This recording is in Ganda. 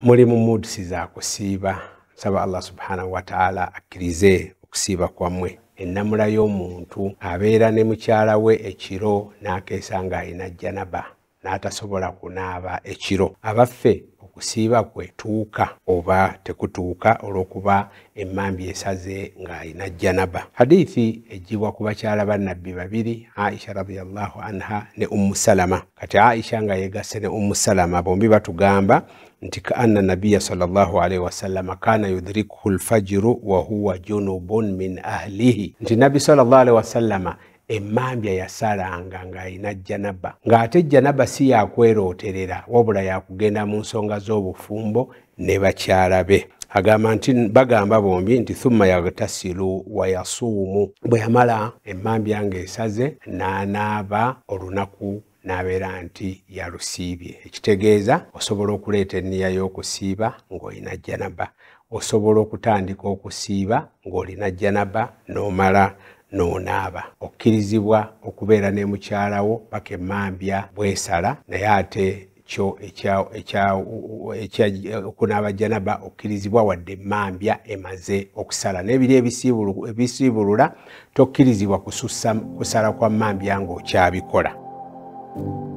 muli mu muudusi za kusiiba nsaba allah subhanahu wataala akkirize okusiiba kwammwe ennamula y'omuntu abeera ne mukyala we ekiro n'akeesa ng'ayina janaba n'atasobola kunaaba ekiro abaffe kwe kwetuuka oba tekutuuka olw'okuba emmambi esaze ng'alina janaba hadithi egibwa ku bakyala bannabbi babiri aisha radiallahu anha ne umusalama salama kati aisha nga yegasse ne ummu salama bombi batugamba nti kaanna nabiya salllahu alaihi wasallama kana yudhirikuhu lfajiru wahuwa junubun min ahlihi nti nabbi salllahu alaihi wasallama emambya yasalanga ngaalina janaba ng'ate janaba si yakweroterera wabula yakugenda mu nsonga z'obufumbo ne bakyala be agamba nti bagamba bombi nti thumma yatasiru wayasuumu bwe yamala emambya ng'esaze n'anaaba olunaku n'abeera nti yalusiibye ekitegeeza osobola okuleeta enniya y'okusiiba ng'olina janaba osobola okutandika okusiiba ng'olina janaba n'omala noonaaba okkirizibwa okubeera nemukyalawo paka emambya bwesala naye ate kyo okunaaba janaba okkirizibwa wadde emambya emaze okusala nebiri ebisiibulula tokkirizibwa kusala kwa mambya ngaokyabikola thank you